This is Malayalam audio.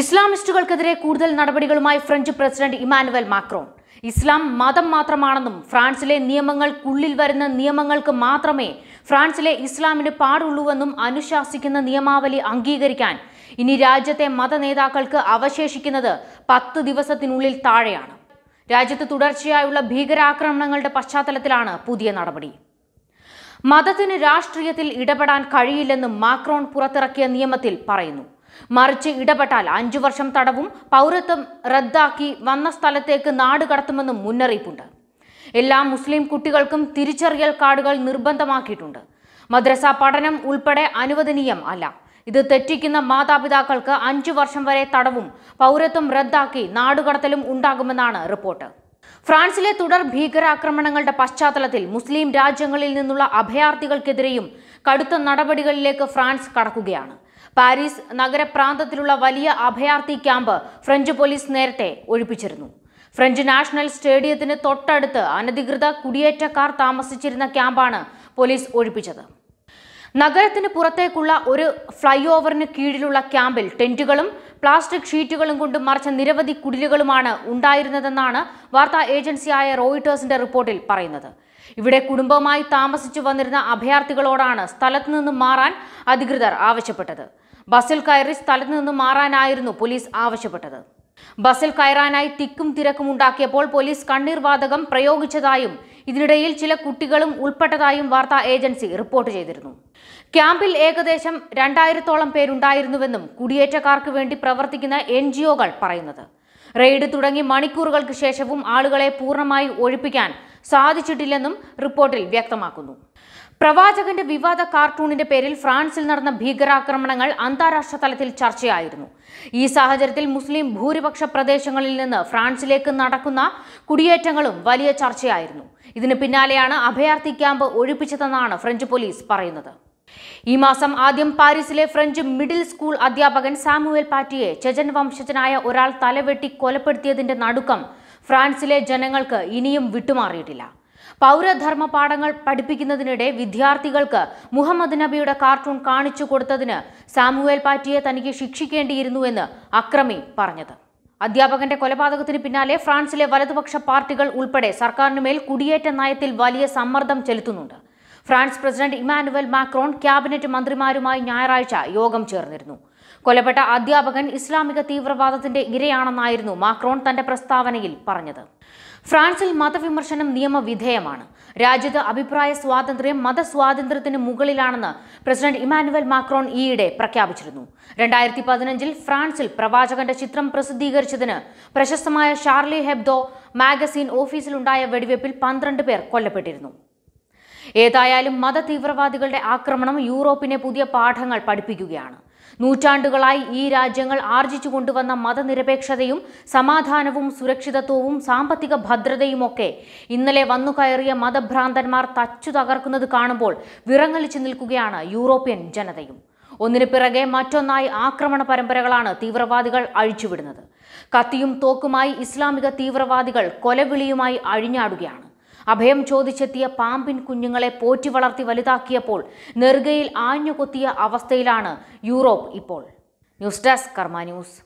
ഇസ്ലാമിസ്റ്റുകൾക്കെതിരെ കൂടുതൽ നടപടികളുമായി ഫ്രഞ്ച് പ്രസിഡന്റ് ഇമാനുവൽ മാക്രോൺ ഇസ്ലാം മതം മാത്രമാണെന്നും ഫ്രാൻസിലെ നിയമങ്ങൾക്കുള്ളിൽ വരുന്ന നിയമങ്ങൾക്ക് മാത്രമേ ഫ്രാൻസിലെ ഇസ്ലാമിന് പാടുള്ളൂവെന്നും അനുശാസിക്കുന്ന നിയമാവലി അംഗീകരിക്കാൻ ഇനി രാജ്യത്തെ മതനേതാക്കൾക്ക് അവശേഷിക്കുന്നത് പത്ത് ദിവസത്തിനുള്ളിൽ താഴെയാണ് രാജ്യത്ത് തുടർച്ചയായുള്ള ഭീകരാക്രമണങ്ങളുടെ പശ്ചാത്തലത്തിലാണ് പുതിയ നടപടി മതത്തിന് രാഷ്ട്രീയത്തിൽ ഇടപെടാൻ കഴിയില്ലെന്നും മാക്രോൺ പുറത്തിറക്കിയ നിയമത്തിൽ പറയുന്നു മറിച്ച് ഇടപെട്ടാൽ അഞ്ചു വർഷം തടവും പൗരത്വം റദ്ദാക്കി വന്ന സ്ഥലത്തേക്ക് നാട് കടത്തുമെന്നും മുന്നറിയിപ്പുണ്ട് എല്ലാ മുസ്ലിം കുട്ടികൾക്കും തിരിച്ചറിയൽ കാർഡുകൾ നിർബന്ധമാക്കിയിട്ടുണ്ട് മദ്രസ പഠനം ഉൾപ്പെടെ അനുവദനീയം അല്ല ഇത് തെറ്റിക്കുന്ന മാതാപിതാക്കൾക്ക് അഞ്ചു വർഷം വരെ തടവും പൗരത്വം റദ്ദാക്കി നാടുകടത്തലും ഉണ്ടാകുമെന്നാണ് റിപ്പോർട്ട് ഫ്രാൻസിലെ തുടർ ഭീകരാക്രമണങ്ങളുടെ പശ്ചാത്തലത്തിൽ മുസ്ലിം രാജ്യങ്ങളിൽ നിന്നുള്ള അഭയാർത്ഥികൾക്കെതിരെയും കടുത്ത നടപടികളിലേക്ക് ഫ്രാൻസ് കടക്കുകയാണ് പാരീസ് നഗരപ്രാന്തത്തിലുള്ള വലിയ അഭയാർത്ഥി ക്യാമ്പ് ഫ്രഞ്ച് പോലീസ് നേരത്തെ ഒഴിപ്പിച്ചിരുന്നു ഫ്രഞ്ച് നാഷണൽ സ്റ്റേഡിയത്തിന് തൊട്ടടുത്ത് അനധികൃത കുടിയേറ്റക്കാർ താമസിച്ചിരുന്ന ക്യാമ്പാണ് പോലീസ് ഒഴിപ്പിച്ചത് നഗരത്തിന് പുറത്തേക്കുള്ള ഒരു ഫ്ലൈ ഓവറിന് കീഴിലുള്ള ക്യാമ്പിൽ ടെന്റുകളും പ്ലാസ്റ്റിക് ഷീറ്റുകളും കൊണ്ട് മറിച്ച നിരവധി കുടിലുകളുമാണ് ഉണ്ടായിരുന്നതെന്നാണ് വാർത്താ ഏജൻസിയായ റോയിട്ടേഴ്സിന്റെ റിപ്പോർട്ടിൽ പറയുന്നത് ഇവിടെ കുടുംബമായി താമസിച്ചു വന്നിരുന്ന അഭയാർത്ഥികളോടാണ് സ്ഥലത്തു നിന്ന് മാറാൻ അധികൃതർ ആവശ്യപ്പെട്ടത് ബസ്സിൽ കയറി സ്ഥലത്ത് നിന്ന് മാറാനായിരുന്നു പോലീസ് ആവശ്യപ്പെട്ടത് ബസ്സിൽ കയറാനായി തിക്കും തിരക്കും ഉണ്ടാക്കിയപ്പോൾ പോലീസ് കണ്ണീർ വാതകം പ്രയോഗിച്ചതായും ഇതിനിടയിൽ ചില കുട്ടികളും ഉൾപ്പെട്ടതായും വാർത്താ ഏജൻസി റിപ്പോർട്ട് ചെയ്തിരുന്നു ക്യാമ്പിൽ ഏകദേശം രണ്ടായിരത്തോളം പേരുണ്ടായിരുന്നുവെന്നും കുടിയേറ്റക്കാർക്ക് വേണ്ടി പ്രവർത്തിക്കുന്ന എൻ പറയുന്നത് റെയ്ഡ് തുടങ്ങി മണിക്കൂറുകൾക്ക് ശേഷവും ആളുകളെ പൂർണ്ണമായി ഒഴിപ്പിക്കാൻ സാധിച്ചിട്ടില്ലെന്നും റിപ്പോർട്ടിൽ വ്യക്തമാക്കുന്നു പ്രവാചകന്റെ വിവാദ കാർട്ടൂണിന്റെ പേരിൽ ഫ്രാൻസിൽ നടന്ന ഭീകരാക്രമണങ്ങൾ അന്താരാഷ്ട്ര തലത്തിൽ ചർച്ചയായിരുന്നു ഈ സാഹചര്യത്തിൽ മുസ്ലിം ഭൂരിപക്ഷ പ്രദേശങ്ങളിൽ നിന്ന് ഫ്രാൻസിലേക്ക് നടക്കുന്ന കുടിയേറ്റങ്ങളും വലിയ ചർച്ചയായിരുന്നു ഇതിന് പിന്നാലെയാണ് അഭയാർത്ഥി ക്യാമ്പ് ഒഴിപ്പിച്ചതെന്നാണ് ഫ്രഞ്ച് പോലീസ് പറയുന്നത് ഈ മാസം ആദ്യം പാരീസിലെ ഫ്രഞ്ച് മിഡിൽ സ്കൂൾ അധ്യാപകൻ സാമുവൽ പാറ്റിയെ ചെജൻ വംശജനായ ഒരാൾ തലവെട്ടി കൊലപ്പെടുത്തിയതിന്റെ നടുക്കം ഫ്രാൻസിലെ ജനങ്ങൾക്ക് ഇനിയും വിട്ടുമാറിയിട്ടില്ല പൗരധർമ്മ പാഠങ്ങൾ പഠിപ്പിക്കുന്നതിനിടെ വിദ്യാർത്ഥികൾക്ക് മുഹമ്മദ് നബിയുടെ കാർട്ടൂൺ കാണിച്ചു കൊടുത്തതിന് സാമുവൽ പാറ്റിയെ തനിക്ക് ശിക്ഷിക്കേണ്ടിയിരുന്നുവെന്ന് അക്രമി പറഞ്ഞത് അധ്യാപകന്റെ കൊലപാതകത്തിന് പിന്നാലെ ഫ്രാൻസിലെ വലതുപക്ഷ പാർട്ടികൾ ഉൾപ്പെടെ സർക്കാരിനുമേൽ കുടിയേറ്റ നയത്തിൽ വലിയ സമ്മർദ്ദം ചെലുത്തുന്നുണ്ട് France president Emmanuel Macron cabinet മന്ത്രിമാരുമായി ഞായറാഴ്ച യോഗം ചേർന്നിരുന്നു കൊല്ലപ്പെട്ട അധ്യാപകൻ ഇസ്ലാമിക തീവ്രവാദത്തിന്റെ ഇരയാണെന്നായിരുന്നു മാക്രോൺ തന്റെ പ്രസ്താവനയിൽ പറഞ്ഞത് ഫ്രാൻസിൽ മതവിമർശനം നിയമവിധേയമാണ് രാജ്യത്ത് അഭിപ്രായ സ്വാതന്ത്ര്യം മതസ്വാതന്ത്ര്യത്തിന് മുകളിലാണെന്ന് പ്രസിഡന്റ് ഇമാനുവൽ മാക്രോൺ ഈയിടെ പ്രഖ്യാപിച്ചിരുന്നു രണ്ടായിരത്തി പതിനഞ്ചിൽ ഫ്രാൻസിൽ പ്രവാചകന്റെ ചിത്രം പ്രസിദ്ധീകരിച്ചതിന് പ്രശസ്തമായ ഷാർലി ഹെബ്ദോ മാഗസിൻ ഓഫീസിലുണ്ടായ വെടിവെപ്പിൽ പന്ത്രണ്ട് പേർ കൊല്ലപ്പെട്ടിരുന്നു ഏതായാലും മതതീവ്രവാദികളുടെ ആക്രമണം യൂറോപ്പിനെ പുതിയ പാഠങ്ങൾ പഠിപ്പിക്കുകയാണ് നൂറ്റാണ്ടുകളായി ഈ രാജ്യങ്ങൾ ആർജിച്ചു കൊണ്ടുവന്ന മതനിരപേക്ഷതയും സമാധാനവും സുരക്ഷിതത്വവും സാമ്പത്തിക ഭദ്രതയുമൊക്കെ ഇന്നലെ വന്നു കയറിയ മതഭ്രാന്തന്മാർ തച്ചു തകർക്കുന്നത് കാണുമ്പോൾ വിറങ്ങലിച്ചു നിൽക്കുകയാണ് യൂറോപ്യൻ ജനതയും ഒന്നിനു പിറകെ മറ്റൊന്നായി ആക്രമണ പരമ്പരകളാണ് തീവ്രവാദികൾ അഴിച്ചുവിടുന്നത് കത്തിയും തോക്കുമായി ഇസ്ലാമിക തീവ്രവാദികൾ കൊലവിളിയുമായി അഴിഞ്ഞാടുകയാണ് അഭയം ചോദിച്ചെത്തിയ പാമ്പിൻ കുഞ്ഞുങ്ങളെ പോറ്റി വളർത്തി വലുതാക്കിയപ്പോൾ നെറുകയിൽ ആഞ്ഞുകൊത്തിയ അവസ്ഥയിലാണ് യൂറോപ്പ് ഇപ്പോൾ ന്യൂസ് ഡെസ്ക് കർമ്മ ന്യൂസ്